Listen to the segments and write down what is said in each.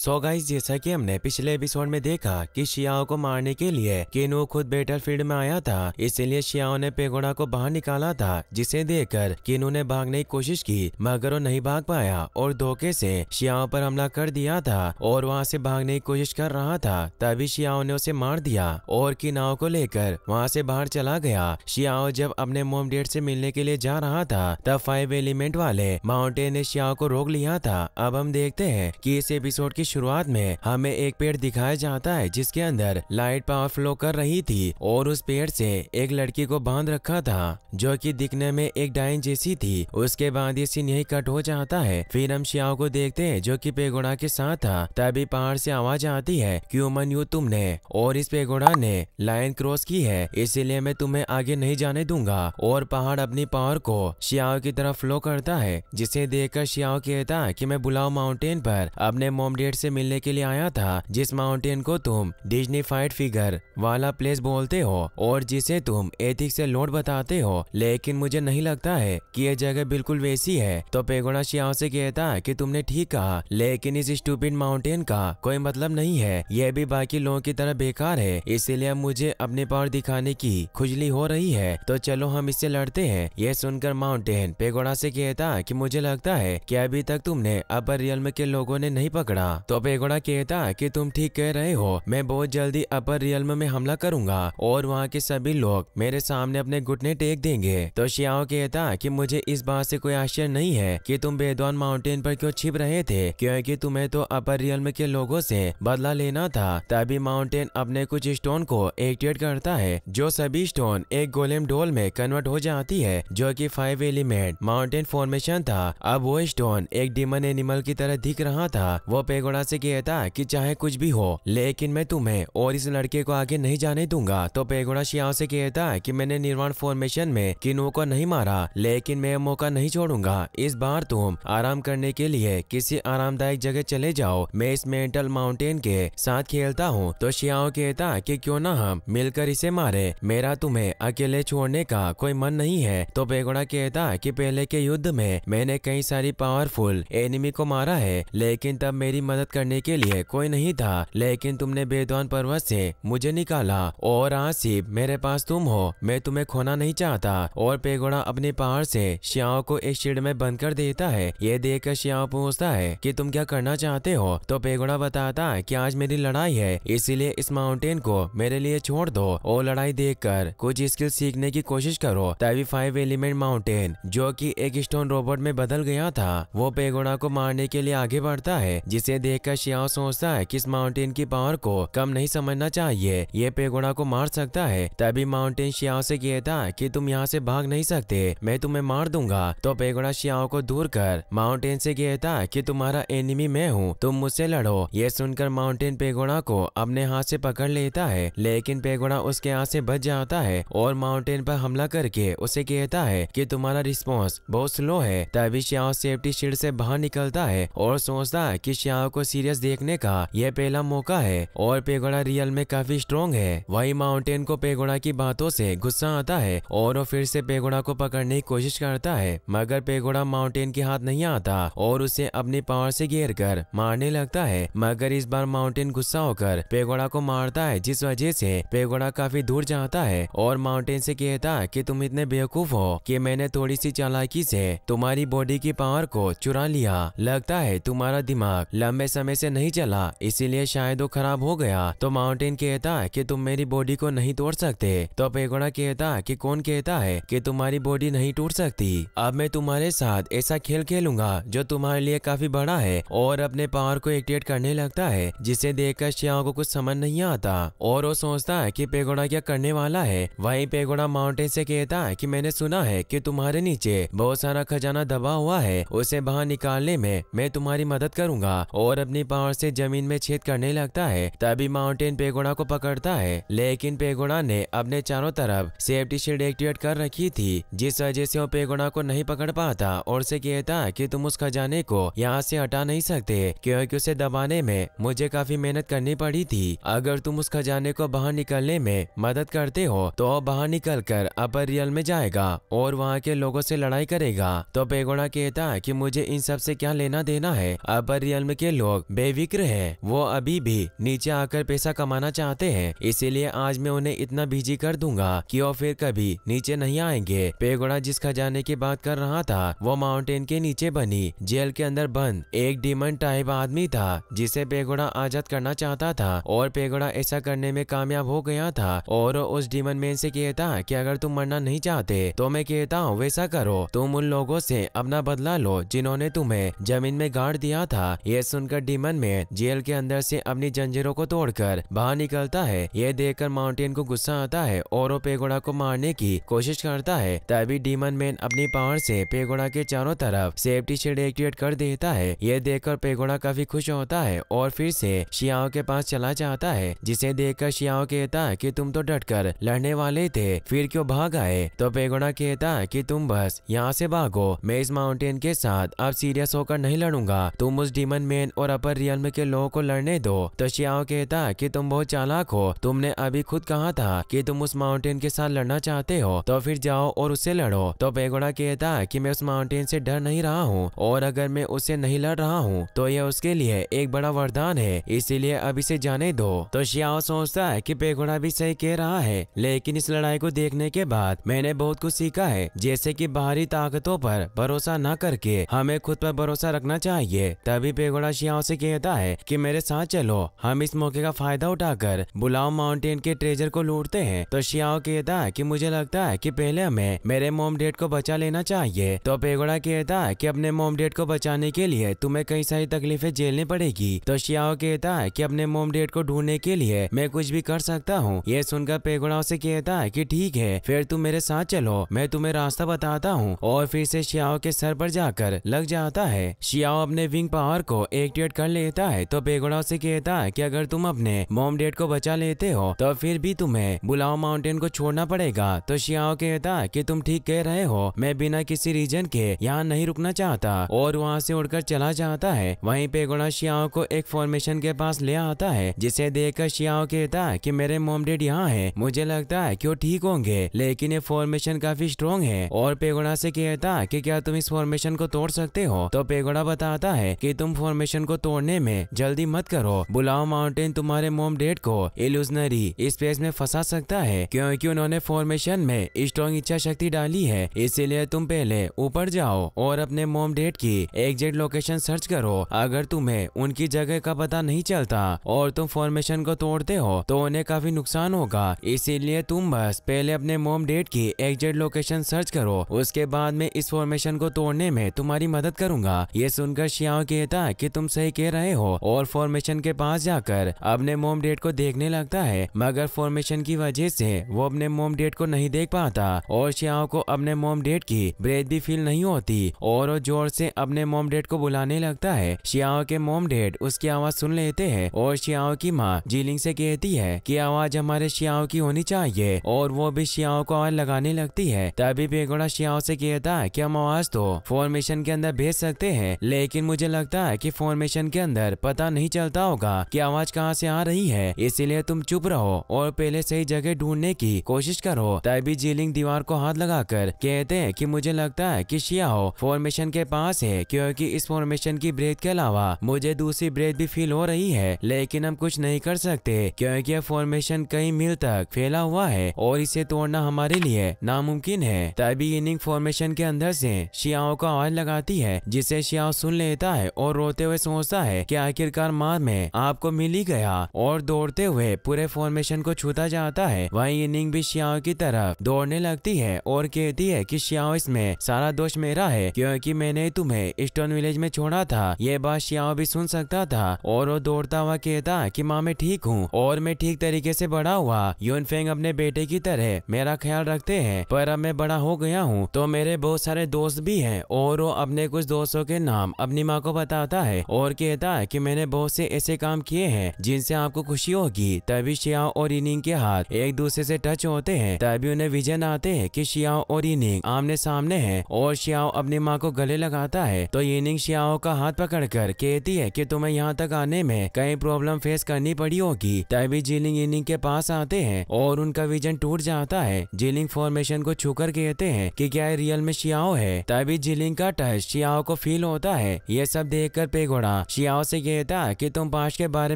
so guys जैसा कि हमने पिछले एपिसोड में देखा कि शियाओ को मारने के लिए केनो खुद बैटलफील्ड में आया था इसलिए शियाओ ने पेगोड़ा को बाहर निकाला था जिसे देखकर केनो ने भागने की कोशिश की मगर वो नहीं भाग पाया और धोखे से शियाओ पर हमला कर दिया था और वहाँ से भागने की कोशिश कर रहा था तभी शियाओ ने उसे मार दिया और किनाओ को लेकर वहाँ से बाहर चला गया शियाओ जब अपने मोम डेट से मिलने के लिए जा रहा था तब फाइव एलिमेंट वाले माउंटेन ने शियाओ को रोक लिया था अब हम देखते हैं की इस एपिसोड की शुरुआत में हमें एक पेड़ दिखाया जाता है जिसके अंदर लाइट पावर फ्लो कर रही थी और उस पेड़ से एक लड़की को बांध रखा था जो कि दिखने में एक डाइन जैसी थी उसके बाद ये सीन यही कट हो जाता है फिर हम शियाओ को देखते हैं जो कि पेगोड़ा के साथ था तभी पहाड़ से आवाज आती है क्यों मन यू तुमने और इस पेगोड़ा ने लाइन क्रॉस की है इसीलिए मैं तुम्हें आगे नहीं जाने दूंगा और पहाड़ अपनी पावर को शियाओ की तरफ फ्लो करता है जिसे देखकर शियाओ कहता है की मैं बुलाओ माउंटेन पर अपने मोमडेड मेट से मिलने के लिए आया था जिस माउंटेन को तुम डिजनीफाइड फिगर वाला प्लेस बोलते हो और जिसे तुम एथिक से लोड बताते हो लेकिन मुझे नहीं लगता है कि यह जगह बिल्कुल वैसी है तो पेगोड़ा शियाओ से कहता है कि तुमने ठीक कहा लेकिन इस स्टूपिड माउंटेन का कोई मतलब नहीं है यह भी बाकी लोगों की तरह बेकार है इसीलिए मुझे अपने पावर दिखाने की खुजली हो रही है तो चलो हम इससे लड़ते हैं यह सुनकर माउंटेन पेगोड़ा से कहता कि मुझे लगता है कि अभी तक तुमने अपर रियल के लोगों ने नहीं पकड़ा तो पेगोड़ा कहता कि तुम ठीक कह रहे हो मैं बहुत जल्दी अपर रियल में हमला करूंगा और वहाँ के सभी लोग मेरे सामने अपने घुटने टेक देंगे तो शियाओ कहता कि मुझे इस बात से कोई आश्चर्य नहीं है कि तुम बेदवान माउंटेन पर क्यों छिप रहे थे क्योंकि तुम्हें तो अपर रियल के लोगों से बदला लेना था तभी माउंटेन अपने कुछ स्टोन को एक्टिवेट करता है जो सभी स्टोन एक गोलेम डोल में कन्वर्ट हो जाती है जो की फाइव एलिमेंट माउंटेन फॉर्मेशन था अब वो स्टोन एक डिमन एनिमल की तरह दिख रहा था वो पेगोड़ा बड़ा से कहता था कि चाहे कुछ भी हो लेकिन मैं तुम्हें और इस लड़के को आगे नहीं जाने दूंगा तो बेगोड़ा शियाओ से कहता था कि मैंने निर्माण फॉर्मेशन में किनो को नहीं मारा लेकिन मैं मौका नहीं छोड़ूंगा इस बार तुम आराम करने के लिए किसी आरामदायक जगह चले जाओ मैं इस मेंटल माउंटेन के साथ खेलता हूँ तो शियाओ कहता की क्यों ना हम मिलकर इसे मारे मेरा तुम्हें अकेले छोड़ने का कोई मन नहीं है तो बेगोड़ा कहता कि पहले के युद्ध में मैंने कई सारी पावरफुल एनिमी को मारा है लेकिन तब मेरी मदद मदद करने के लिए कोई नहीं था लेकिन तुमने बेदौन पर्वत से मुझे निकाला और आसिफ मेरे पास तुम हो मैं तुम्हें खोना नहीं चाहता और पेगोड़ा अपने पहाड़ से श्याओ को एक शीड़ में बंद कर देता है ये देख कर श्याओ पूछता है की तुम क्या करना चाहते हो तो पेगोड़ा बताता है की आज मेरी लड़ाई है इसीलिए इस माउंटेन को मेरे लिए छोड़ दो और लड़ाई देख कर कुछ स्किल सीखने की कोशिश करो तभी फाइव एलिमेंट माउंटेन जो की एक स्टोन रोबोट में बदल गया था वो पेगोड़ा को मारने के लिए आगे बढ़ता है जिसे देख देखकर श्याव सोचता है कि इस माउंटेन की पावर को कम नहीं समझना चाहिए ये पेगोड़ा को मार सकता है तभी माउंटेन श्याव से कहता है कि तुम यहाँ से भाग नहीं सकते मैं तुम्हें मार दूंगा तो पेगोड़ा श्याव को दूर कर माउंटेन से कहता है की तुम्हारा एनिमी मैं हूँ तुम मुझसे लड़ो ये सुनकर माउंटेन पेगोड़ा को अपने हाथ से पकड़ लेता है लेकिन पेगोड़ा उसके हाथ से बच जाता है और माउंटेन पर हमला करके उसे कहता है कि तुम्हारा रिस्पॉन्स बहुत स्लो है तभी श्याव सेफ्टी शील्ड से बाहर निकलता है और सोचता है कि श्याव को को सीरियस देखने का यह पहला मौका है और पेगोड़ा रियल में काफी स्ट्रॉन्ग है वही माउंटेन को पेगोड़ा की बातों से गुस्सा आता है और वो फिर से पेगोड़ा को पकड़ने की कोशिश करता है मगर पेगोड़ा माउंटेन के हाथ नहीं आता और उसे अपनी पावर से घेर कर मारने लगता है मगर इस बार माउंटेन गुस्सा होकर पेगोड़ा को मारता है जिस वजह से पेगोड़ा काफी दूर जाता है और माउंटेन से कहता कि तुम इतने बेवकूफ हो कि मैंने थोड़ी सी चालाकी से तुम्हारी बॉडी की पावर को चुरा लिया लगता है तुम्हारा दिमाग लंबे लंबे समय से नहीं चला इसीलिए शायद वो खराब हो गया तो माउंटेन कहता है कि तुम मेरी बॉडी को नहीं तोड़ सकते तो पेगोड़ा कहता कि कौन कहता है कि तुम्हारी बॉडी नहीं टूट सकती अब मैं तुम्हारे साथ ऐसा खेल खेलूंगा जो तुम्हारे लिए काफी बड़ा है और अपने पावर को एक्टिवेट करने लगता है जिसे देख कर को कुछ समझ नहीं आता और वो सोचता है कि पेगोड़ा क्या करने वाला है वहीं पेगोड़ा माउंटेन से कहता है कि मैंने सुना है कि तुम्हारे नीचे बहुत सारा खजाना दबा हुआ है उसे बाहर निकालने में मैं तुम्हारी मदद करूंगा और और अपनी पावर से जमीन में छेद करने लगता है तभी माउंटेन पेगोड़ा को पकड़ता है लेकिन पेगोड़ा ने अपने चारों तरफ सेफ्टी शील्ड एक्टिवेट कर रखी थी जिस वजह से वो पेगोड़ा को नहीं पकड़ पाता और उसे कहता कि तुम उस खजाने को यहाँ से हटा नहीं सकते क्योंकि उसे दबाने में मुझे काफी मेहनत करनी पड़ी थी अगर तुम उस खजाने को बाहर निकलने में मदद करते हो तो बाहर निकल कर अपर रियल में जाएगा और वहाँ के लोगों से लड़ाई करेगा तो पेगोड़ा कहता कि मुझे इन सब से क्या लेना देना है अपर रियल में के लोग बेविक्र हैं, वो अभी भी नीचे आकर पैसा कमाना चाहते हैं इसीलिए आज मैं उन्हें इतना बिजी कर दूंगा कि वो फिर कभी नीचे नहीं आएंगे पेगोड़ा जिस खजाने की बात कर रहा था वो माउंटेन के नीचे बनी जेल के अंदर बंद एक डिमन टाइप आदमी था जिसे पेगोड़ा आजाद करना चाहता था और पेगोड़ा ऐसा करने में कामयाब हो गया था और उस डिमन मैन से कहता की अगर तुम मरना नहीं चाहते तो मैं कहता हूँ वैसा करो तुम उन लोगों से अपना बदला लो जिन्होंने तुम्हें जमीन में गाड़ दिया था यह सुनकर बनकर डीमन में जेल के अंदर से अपनी जंजीरों को तोड़कर बाहर निकलता है यह देखकर माउंटेन को गुस्सा आता है और वो पेगोड़ा को मारने की कोशिश करता है तभी डीमन मैन अपनी पावर से पेगोड़ा के चारों तरफ सेफ्टी शेड एक्टिवेट कर देता है यह देखकर पेगोड़ा काफी खुश होता है और फिर से शियाओ के पास चला जाता है जिसे देखकर शियाओ कहता है कि तुम तो डटकर लड़ने वाले थे फिर क्यों भाग आए तो पेगोड़ा कहता है कि तुम बस यहाँ से भागो मैं इस माउंटेन के साथ अब सीरियस होकर नहीं लड़ूंगा तुम उस डीमन मैन और अपर में के लोगों को लड़ने दो तो शियाओ कहता कि तुम बहुत चालाक हो तुमने अभी खुद कहा था कि तुम उस माउंटेन के साथ लड़ना चाहते हो तो फिर जाओ और उससे लड़ो तो बेगोड़ा कहता कि मैं उस माउंटेन से डर नहीं रहा हूँ और अगर मैं उससे नहीं लड़ रहा हूँ तो यह उसके लिए एक बड़ा वरदान है इसीलिए अब इसे जाने दो तो शियाओ सोचता है की बेगोड़ा भी सही कह रहा है लेकिन इस लड़ाई को देखने के बाद मैंने बहुत कुछ सीखा है जैसे की बाहरी ताकतों पर भरोसा न करके हमें खुद पर भरोसा रखना चाहिए तभी बेगोड़ा शिया मियाओ से कहता है कि मेरे साथ चलो हम इस मौके का फायदा उठाकर बुलाओ माउंटेन के ट्रेजर को लूटते हैं तो शियाओ कहता है कि मुझे लगता है कि पहले हमें मेरे मोम डेट को बचा लेना चाहिए तो पेगोड़ा कहता है की अपने मोम डेट को बचाने के लिए तुम्हें कई सारी तकलीफे झेलनी पड़ेगी तो शियाओ कहता है की अपने मोम डेट को ढूंढने के लिए मैं कुछ भी कर सकता हूँ ये सुनकर पेगोड़ा उसे कहता है की ठीक है फिर तुम मेरे साथ चलो मैं तुम्हें रास्ता बताता हूँ और फिर से शियाओ के सर पर जाकर लग जाता है शियाओ अपने विंग पावर को एक्टिव कम्युनिकेट कर लेता है तो बेगोड़ा से कहता है कि अगर तुम अपने मोम डेड को बचा लेते हो तो फिर भी तुम्हें बुलाओ माउंटेन को छोड़ना पड़ेगा तो शियाओ कहता है कि तुम ठीक कह रहे हो मैं बिना किसी रीजन के यहाँ नहीं रुकना चाहता और वहाँ से उड़कर चला जाता है वही पेगोड़ा शियाओ को एक फॉर्मेशन के पास ले आता है जिसे देख कर शियाओ कहता है की मेरे मोम डेड यहाँ है मुझे लगता है की वो ठीक होंगे लेकिन ये फॉर्मेशन काफी स्ट्रॉन्ग है और पेगोड़ा से कहता है की क्या तुम इस फॉर्मेशन को तोड़ सकते हो तो पेगोड़ा बताता है की तुम फॉर्मेशन को को तोड़ने में जल्दी मत करो बुलाओ माउंटेन तुम्हारे मोम डेट को इल्यूजनरी स्पेस में फंसा सकता है क्योंकि उन्होंने फॉर्मेशन में स्ट्रॉन्ग इच्छा शक्ति डाली है इसीलिए तुम पहले ऊपर जाओ और अपने मोम डेट की एग्जेक्ट लोकेशन सर्च करो अगर तुम्हें उनकी जगह का पता नहीं चलता और तुम फॉर्मेशन को तोड़ते हो तो उन्हें काफी नुकसान होगा इसीलिए तुम बस पहले अपने मोम डेट की एग्जेक्ट लोकेशन सर्च करो उसके बाद में इस फॉर्मेशन को तोड़ने में तुम्हारी मदद करूंगा ये सुनकर श्याओ कहता कि तुम सही कह रहे हो और फॉर्मेशन के पास जाकर अपने मोम डेट को देखने लगता है मगर फॉर्मेशन की वजह से वो अपने मोम डेट को नहीं देख पाता और श्याओ को अपने मोम डेट की ब्रेथ भी फील नहीं होती और वो जोर से अपने मोम डेट को बुलाने लगता है श्याओ के मोम डेट उसकी आवाज सुन लेते हैं और श्याओ की माँ जीलिंग से कहती है की आवाज हमारे श्याओ की होनी चाहिए और वो भी श्याओ को आवाज लगाने लगती है तभी बेगोड़ा श्याओ से कहता है की हम आवाज तो फॉर्मेशन के अंदर भेज सकते हैं लेकिन मुझे लगता है की फॉर्मेशन इन्फॉर्मेशन के अंदर पता नहीं चलता होगा कि आवाज कहाँ से आ रही है इसीलिए तुम चुप रहो और पहले सही जगह ढूंढने की कोशिश करो तभी जीलिंग दीवार को हाथ लगाकर कहते हैं कि मुझे लगता है कि शिया फॉर्मेशन के पास है क्योंकि इस फॉर्मेशन की ब्रेथ के अलावा मुझे दूसरी ब्रेथ भी फील हो रही है लेकिन हम कुछ नहीं कर सकते क्योंकि यह फॉर्मेशन कई मील तक फैला हुआ है और इसे तोड़ना हमारे लिए नामुमकिन है तभी इनिंग फॉर्मेशन के अंदर से शियाओ को आवाज लगाती है जिसे शियाओ सुन लेता है और रोते हुए सोचता है कि आखिरकार मार में आपको मिल ही गया और दौड़ते हुए पूरे फॉर्मेशन को छूता जाता है वहीं इनिंग भी श्याओ की तरफ दौड़ने लगती है और कहती है कि श्याओ इसमें सारा दोष मेरा है क्योंकि मैंने तुम्हें स्टोन विलेज में छोड़ा था ये बात श्याओ भी सुन सकता था और वो दौड़ता हुआ कहता कि माँ मैं ठीक हूँ और मैं ठीक तरीके से बड़ा हुआ यून फेंग अपने बेटे की तरह मेरा ख्याल रखते हैं पर अब मैं बड़ा हो गया हूँ तो मेरे बहुत सारे दोस्त भी हैं और वो अपने कुछ दोस्तों के नाम अपनी माँ को बताता है और और कहता कि मैंने बहुत से ऐसे काम किए हैं जिनसे आपको खुशी होगी तभी शियाओ और इनिंग के हाथ एक दूसरे से टच होते हैं तभी उन्हें विजन आते हैं कि शियाओ और इनिंग आमने सामने हैं और शियाओ अपनी माँ को गले लगाता है तो इनिंग शियाओ का हाथ पकड़कर कहती है कि तुम्हें यहाँ तक आने में कई प्रॉब्लम फेस करनी पड़ी होगी तभी जिलिंग इनिंग के पास आते हैं और उनका विजन टूट जाता है जिलिंग फॉर्मेशन को छूकर कहते हैं कि क्या रियल में शियाओ है तभी जिलिंग का टच शियाओ को फील होता है ये सब देखकर पेगोड़ा शियाओ से कहता था कि तुम पाश के बारे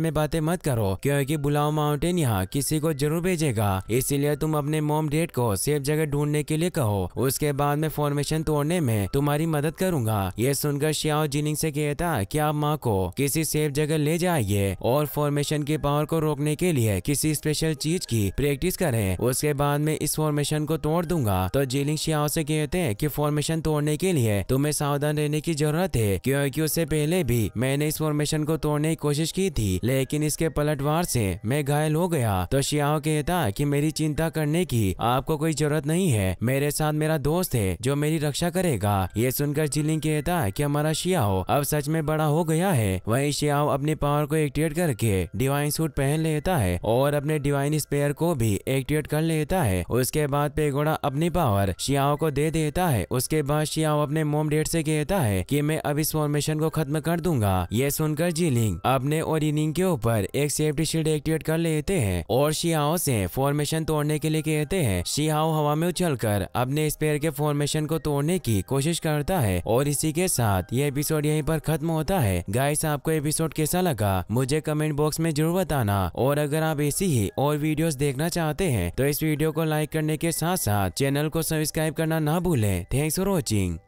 में बातें मत करो क्योंकि बुलाओ माउंटेन यहाँ किसी को जरूर भेजेगा इसीलिए तुम अपने मोम डेट को सेफ जगह ढूंढने के लिए कहो उसके बाद में फॉर्मेशन तोड़ने में तुम्हारी मदद करूंगा ये सुनकर शियाओ जिनिंग से कहता की आप माँ को किसी सेफ जगह ले जाइए और फॉर्मेशन की पावर को रोकने के लिए किसी स्पेशल चीज की प्रैक्टिस करें उसके बाद में इस फॉर्मेशन को तोड़ दूंगा तो जीलिंग शियाओ से कहते हैं कि फॉर्मेशन तोड़ने के लिए तुम्हें सावधान रहने की जरूरत है क्योंकि उससे पहले भी मैं मैंने इस फॉर्मेशन को तोड़ने की कोशिश की थी लेकिन इसके पलटवार से मैं घायल हो गया तो शियाओ कहता कि मेरी चिंता करने की आपको कोई जरूरत नहीं है मेरे साथ मेरा दोस्त है जो मेरी रक्षा करेगा ये सुनकर चिलिंग कहता कि हमारा शियाओ अब सच में बड़ा हो गया है वही शियाओ अपने पावर को एक्टिवेट करके डिवाइन सूट पहन लेता है और अपने डिवाइन स्पेयर को भी एक्टिवेट कर लेता है उसके बाद पेगोड़ा अपनी पावर शियाओ को दे देता है उसके बाद शियाओ अपने मोम डेट से कहता है की मैं अब इस फॉर्मेशन को खत्म कर दूंगा था ये सुनकर जीलिंग अपने और इनिंग के ऊपर एक सेफ्टी शील्ड एक्टिवेट कर लेते हैं और शिहाओ से फॉर्मेशन तोड़ने के लिए कहते हैं शिहाओ हवा में कर अपने स्पेयर के फॉर्मेशन को तोड़ने की कोशिश करता है और इसी के साथ ये एपिसोड यहीं पर खत्म होता है गाइस आपको एपिसोड कैसा लगा मुझे कमेंट बॉक्स में जरूर बताना और अगर आप ऐसी ही और वीडियोस देखना चाहते हैं तो इस वीडियो को लाइक करने के साथ साथ चैनल को सब्सक्राइब करना ना भूलें थैंक्स फॉर वॉचिंग